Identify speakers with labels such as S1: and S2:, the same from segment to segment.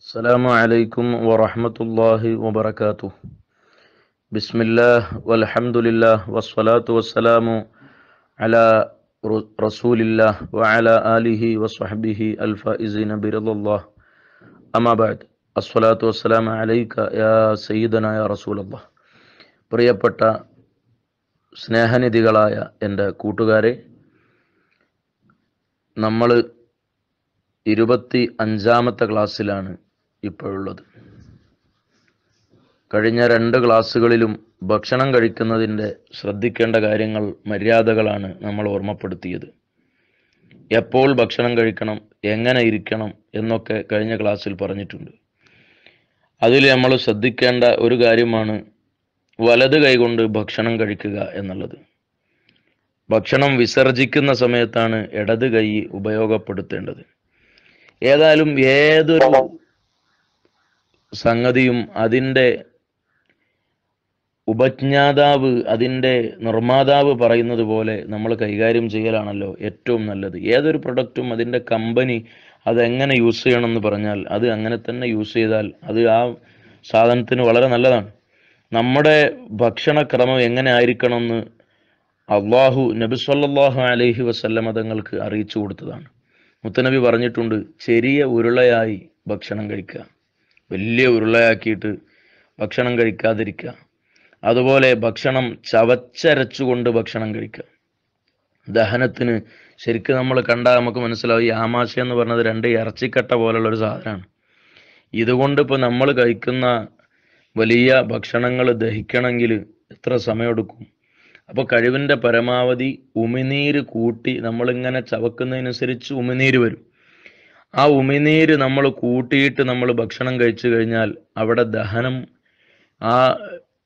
S1: السلام عليكم ورحمة الله وبركاته بسم الله والحمد لله والصلاة والسلام على رسول الله وعلى آله وصحبه الفائزين برضا الله أما بعد الصلاة والسلام عليك يا سيدنا يا رسول الله പ്രിയപ്പെട്ട സ്നേഹനിധികളായ എൻ്റെ കൂട്ടുകാരെ നമ്മൾ ഇരുപത്തി അഞ്ചാമത്തെ ക്ലാസ്സിലാണ് ഇപ്പോഴുള്ളത് കഴിഞ്ഞ രണ്ട് ക്ലാസ്സുകളിലും ഭക്ഷണം കഴിക്കുന്നതിൻ്റെ ശ്രദ്ധിക്കേണ്ട കാര്യങ്ങൾ മര്യാദകളാണ് നമ്മൾ ഓർമ്മപ്പെടുത്തിയത് എപ്പോൾ ഭക്ഷണം കഴിക്കണം എങ്ങനെ ഇരിക്കണം എന്നൊക്കെ കഴിഞ്ഞ ക്ലാസ്സിൽ പറഞ്ഞിട്ടുണ്ട് അതിൽ നമ്മൾ ശ്രദ്ധിക്കേണ്ട ഒരു കാര്യമാണ് വലത് കൈകൊണ്ട് ഭക്ഷണം കഴിക്കുക എന്നുള്ളത് ഭക്ഷണം വിസർജിക്കുന്ന സമയത്താണ് ഇടത് കൈ ഉപയോഗപ്പെടുത്തേണ്ടത് ഏതായാലും ഏതൊരു സംഗതിയും അതിൻ്റെ ഉപജ്ഞാതാവ് അതിൻ്റെ നിർമ്മാതാവ് പറയുന്നത് പോലെ നമ്മൾ കൈകാര്യം ചെയ്യലാണല്ലോ ഏറ്റവും നല്ലത് ഏതൊരു പ്രൊഡക്റ്റും അതിൻ്റെ കമ്പനി അതെങ്ങനെ യൂസ് ചെയ്യണമെന്ന് പറഞ്ഞാൽ അത് അങ്ങനെ തന്നെ യൂസ് ചെയ്താൽ അത് ആ സാധനത്തിന് വളരെ നല്ലതാണ് നമ്മുടെ ഭക്ഷണക്രമം എങ്ങനെ ആയിരിക്കണം എന്ന് അള്ളാഹു നബി സല്ലാഹു അലൈഹി വസല്ലം തങ്ങൾക്ക് അറിയിച്ചു കൊടുത്തതാണ് മുത്തനബി പറഞ്ഞിട്ടുണ്ട് ചെറിയ ഉരുളയായി ഭക്ഷണം കഴിക്കുക വലിയ ഉരുളയാക്കിയിട്ട് ഭക്ഷണം കഴിക്കാതിരിക്കുക അതുപോലെ ഭക്ഷണം ചവച്ചരച്ചുകൊണ്ട് ഭക്ഷണം കഴിക്കുക ദഹനത്തിന് ശരിക്കും നമ്മൾ കണ്ടാൽ നമുക്ക് മനസ്സിലാവും ഈ ആമാശ എന്ന് പറഞ്ഞത് രണ്ട് ഇറച്ചിക്കട്ട പോലുള്ള ഒരു സാധനമാണ് ഇതുകൊണ്ട് ഇപ്പോൾ നമ്മൾ കഴിക്കുന്ന വലിയ ഭക്ഷണങ്ങൾ ദഹിക്കണമെങ്കിൽ എത്ര സമയമെടുക്കും അപ്പോൾ കഴിവിൻ്റെ പരമാവധി ഉമിനീര് കൂട്ടി നമ്മളിങ്ങനെ ചവക്കുന്നതിനനുസരിച്ച് ഉമിനീര് വരും ആ ഉമിനീര് നമ്മൾ കൂട്ടിയിട്ട് നമ്മൾ ഭക്ഷണം കഴിച്ചു കഴിഞ്ഞാൽ അവിടെ ദഹനം ആ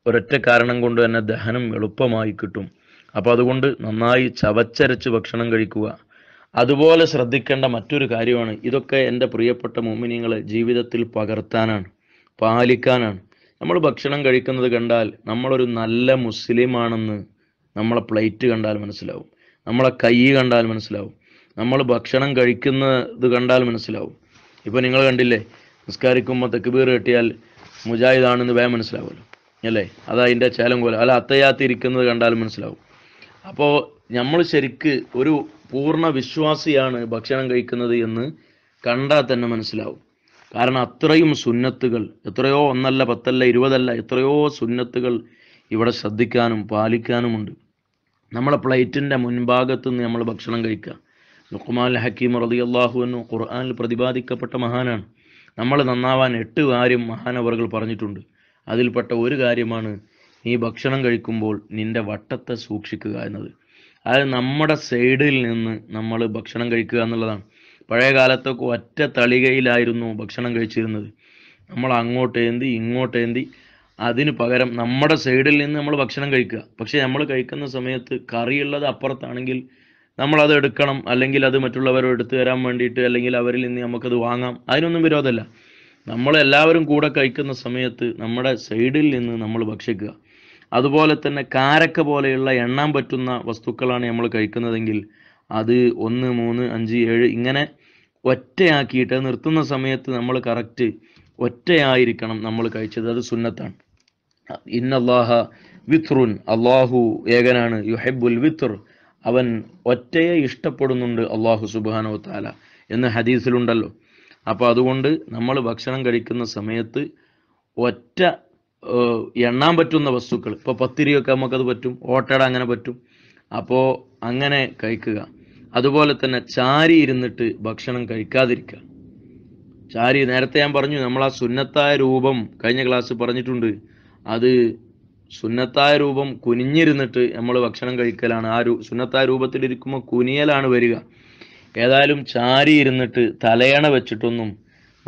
S1: ഒരൊറ്റ കാരണം കൊണ്ട് തന്നെ ദഹനം എളുപ്പമായി കിട്ടും അപ്പോൾ അതുകൊണ്ട് നന്നായി ചവച്ചരച്ച് ഭക്ഷണം കഴിക്കുക അതുപോലെ ശ്രദ്ധിക്കേണ്ട മറ്റൊരു കാര്യമാണ് ഇതൊക്കെ എൻ്റെ പ്രിയപ്പെട്ട മോമിനിയങ്ങളെ ജീവിതത്തിൽ പകർത്താനാണ് പാലിക്കാനാണ് നമ്മൾ ഭക്ഷണം കഴിക്കുന്നത് കണ്ടാൽ നമ്മളൊരു നല്ല മുസ്ലിമാണെന്ന് നമ്മളെ പ്ലേറ്റ് കണ്ടാൽ മനസ്സിലാവും നമ്മളെ കൈ കണ്ടാൽ മനസ്സിലാവും നമ്മൾ ഭക്ഷണം കഴിക്കുന്നത് കണ്ടാൽ മനസ്സിലാവും ഇപ്പോൾ നിങ്ങൾ കണ്ടില്ലേ നിസ്കാരിക്കുമ്പോൾ തെക്കുബീർ കെട്ടിയാൽ മുജാഹിദാണെന്ന് വേഗം മനസ്സിലാവുമല്ലോ അല്ലേ അത് അതിൻ്റെ ചേലം പോലെ അല്ല അത്തയാത്തിരിക്കുന്നത് കണ്ടാൽ മനസ്സിലാവും അപ്പോൾ നമ്മൾ ശരിക്ക് ഒരു പൂർണ്ണ വിശ്വാസിയാണ് ഭക്ഷണം കഴിക്കുന്നത് എന്ന് കണ്ടാൽ തന്നെ മനസ്സിലാവും കാരണം അത്രയും സുന്നത്തുകൾ എത്രയോ ഒന്നല്ല പത്തല്ല ഇരുപതല്ല എത്രയോ സുന്നത്തുകൾ ഇവിടെ ശ്രദ്ധിക്കാനും പാലിക്കാനുമുണ്ട് നമ്മളെ പ്ലേറ്റിൻ്റെ മുൻഭാഗത്ത് നിന്ന് നമ്മൾ ഭക്ഷണം കഴിക്കുക നുക്കുമാൽ ഹക്കീം റതി അള്ളാഹു എന്നു ഖുർആാനിൽ പ്രതിപാദിക്കപ്പെട്ട മഹാനാണ് നമ്മൾ നന്നാവാൻ എട്ട് കാര്യം മഹാനവറുകൾ പറഞ്ഞിട്ടുണ്ട് അതിൽപ്പെട്ട ഒരു കാര്യമാണ് നീ ഭക്ഷണം കഴിക്കുമ്പോൾ നിന്റെ വട്ടത്തെ സൂക്ഷിക്കുക എന്നത് അതായത് നമ്മുടെ സൈഡിൽ നിന്ന് നമ്മൾ ഭക്ഷണം കഴിക്കുക എന്നുള്ളതാണ് പഴയ കാലത്തൊക്കെ ഒറ്റ തളികയിലായിരുന്നു ഭക്ഷണം കഴിച്ചിരുന്നത് നമ്മൾ അങ്ങോട്ട് ഏന്തി ഇങ്ങോട്ട് ഏന്തി അതിന് പകരം നമ്മുടെ സൈഡിൽ നിന്ന് നമ്മൾ ഭക്ഷണം കഴിക്കുക പക്ഷേ നമ്മൾ കഴിക്കുന്ന സമയത്ത് കറിയുള്ളത് അപ്പുറത്താണെങ്കിൽ നമ്മളത് എടുക്കണം അല്ലെങ്കിൽ അത് മറ്റുള്ളവരോ എടുത്തു തരാൻ വേണ്ടിയിട്ട് അല്ലെങ്കിൽ അവരിൽ നിന്ന് നമുക്കത് വാങ്ങാം അതിനൊന്നും വിരോധമല്ല നമ്മൾ എല്ലാവരും കൂടെ കഴിക്കുന്ന സമയത്ത് നമ്മുടെ സൈഡിൽ നിന്ന് നമ്മൾ ഭക്ഷിക്കുക അതുപോലെ തന്നെ കാരക്ക പോലെയുള്ള എണ്ണാൻ പറ്റുന്ന വസ്തുക്കളാണ് നമ്മൾ കഴിക്കുന്നതെങ്കിൽ അത് ഒന്ന് മൂന്ന് അഞ്ച് ഏഴ് ഇങ്ങനെ ഒറ്റയാക്കിയിട്ട് നിർത്തുന്ന സമയത്ത് നമ്മൾ കറക്റ്റ് ഒറ്റയായിരിക്കണം നമ്മൾ കഴിച്ചത് അത് സുന്നത്താണ് ഇന്നല്ലാഹ വിത്രുൻ അള്ളാഹു ഏകനാണ് യുഹബുൽ വിത്ർ അവൻ ഒറ്റയെ ഇഷ്ടപ്പെടുന്നുണ്ട് അള്ളാഹു സുബാനോ താല എന്ന് ഹദീസിലുണ്ടല്ലോ അപ്പോൾ അതുകൊണ്ട് നമ്മൾ ഭക്ഷണം കഴിക്കുന്ന സമയത്ത് ഒറ്റ എണ്ണാൻ പറ്റുന്ന വസ്തുക്കൾ ഇപ്പോൾ പത്തിരിയൊക്കെ നമുക്കത് പറ്റും ഓട്ടട അങ്ങനെ പറ്റും അപ്പോൾ അങ്ങനെ കഴിക്കുക അതുപോലെ തന്നെ ചാരി ഇരുന്നിട്ട് ഭക്ഷണം കഴിക്കാതിരിക്കുക ചാരി നേരത്തെ ഞാൻ പറഞ്ഞു നമ്മൾ ആ സുന്നത്തായ രൂപം കഴിഞ്ഞ ക്ലാസ് പറഞ്ഞിട്ടുണ്ട് അത് സുന്നത്തായ രൂപം കുനിഞ്ഞിരുന്നിട്ട് നമ്മൾ ഭക്ഷണം കഴിക്കലാണ് ആ രൂ സുന്നത്തായ രൂപത്തിലിരിക്കുമ്പോൾ കുനിയലാണ് വരിക ഏതായാലും ചാരി ഇരുന്നിട്ട് തലയണ വെച്ചിട്ടൊന്നും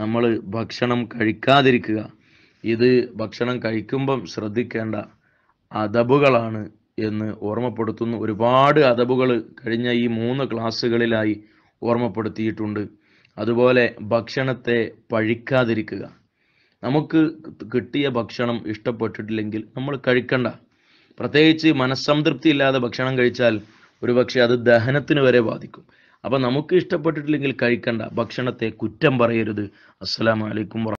S1: നമ്മൾ ഭക്ഷണം കഴിക്കാതിരിക്കുക ഇത് ഭക്ഷണം കഴിക്കുമ്പം ശ്രദ്ധിക്കേണ്ട അതബുകളാണ് എന്ന് ഓർമ്മപ്പെടുത്തുന്നു ഒരുപാട് അതബുകൾ കഴിഞ്ഞ ഈ മൂന്ന് ക്ലാസ്സുകളിലായി ഓർമ്മപ്പെടുത്തിയിട്ടുണ്ട് അതുപോലെ ഭക്ഷണത്തെ പഴിക്കാതിരിക്കുക നമുക്ക് കിട്ടിയ ഭക്ഷണം ഇഷ്ടപ്പെട്ടിട്ടില്ലെങ്കിൽ നമ്മൾ കഴിക്കണ്ട പ്രത്യേകിച്ച് മനസ്സംതൃപ്തി ഇല്ലാതെ ഭക്ഷണം കഴിച്ചാൽ ഒരുപക്ഷെ അത് ദഹനത്തിന് വരെ ബാധിക്കും അപ്പം നമുക്ക് ഇഷ്ടപ്പെട്ടിട്ടില്ലെങ്കിൽ കഴിക്കണ്ട ഭക്ഷണത്തെ കുറ്റം പറയരുത് അസ്സലാമലൈക്കും